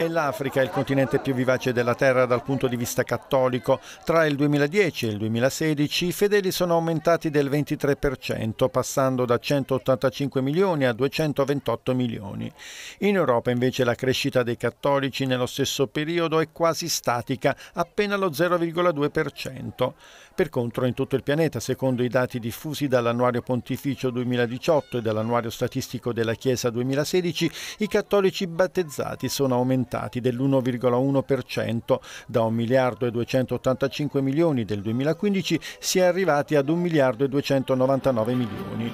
È l'Africa il continente più vivace della Terra dal punto di vista cattolico. Tra il 2010 e il 2016 i fedeli sono aumentati del 23%, passando da 185 milioni a 228 milioni. In Europa invece la crescita dei cattolici nello stesso periodo è quasi statica, appena lo 0,2%. Per contro in tutto il pianeta, secondo i dati diffusi dall'annuario pontificio 2018 e dall'annuario statistico della Chiesa 2016, i cattolici battezzati sono aumentati aumentati dell'1,1%, da 1 miliardo e 285 milioni del 2015 si è arrivati ad 1 miliardo e 299 milioni.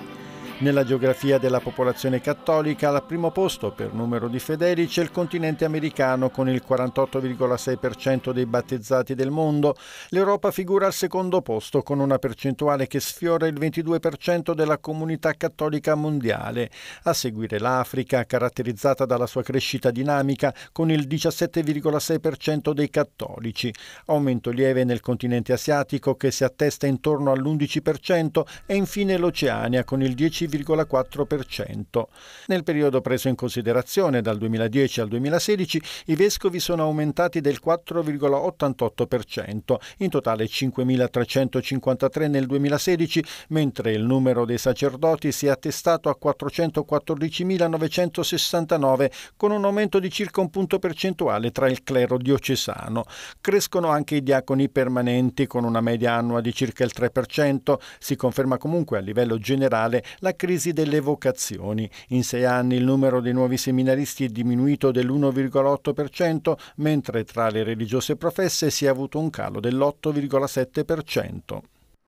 Nella geografia della popolazione cattolica al primo posto per numero di fedeli c'è il continente americano con il 48,6% dei battezzati del mondo. L'Europa figura al secondo posto con una percentuale che sfiora il 22% della comunità cattolica mondiale. A seguire l'Africa, caratterizzata dalla sua crescita dinamica con il 17,6% dei cattolici. Aumento lieve nel continente asiatico che si attesta intorno all'11% e infine l'Oceania con il 10,5% 10,4%. Nel periodo preso in considerazione dal 2010 al 2016 i vescovi sono aumentati del 4,88%, in totale 5.353 nel 2016, mentre il numero dei sacerdoti si è attestato a 414.969 con un aumento di circa un punto percentuale tra il clero diocesano. Crescono anche i diaconi permanenti con una media annua di circa il 3%, si conferma comunque a livello generale la crisi delle vocazioni. In sei anni il numero dei nuovi seminaristi è diminuito dell'1,8%, mentre tra le religiose professe si è avuto un calo dell'8,7%.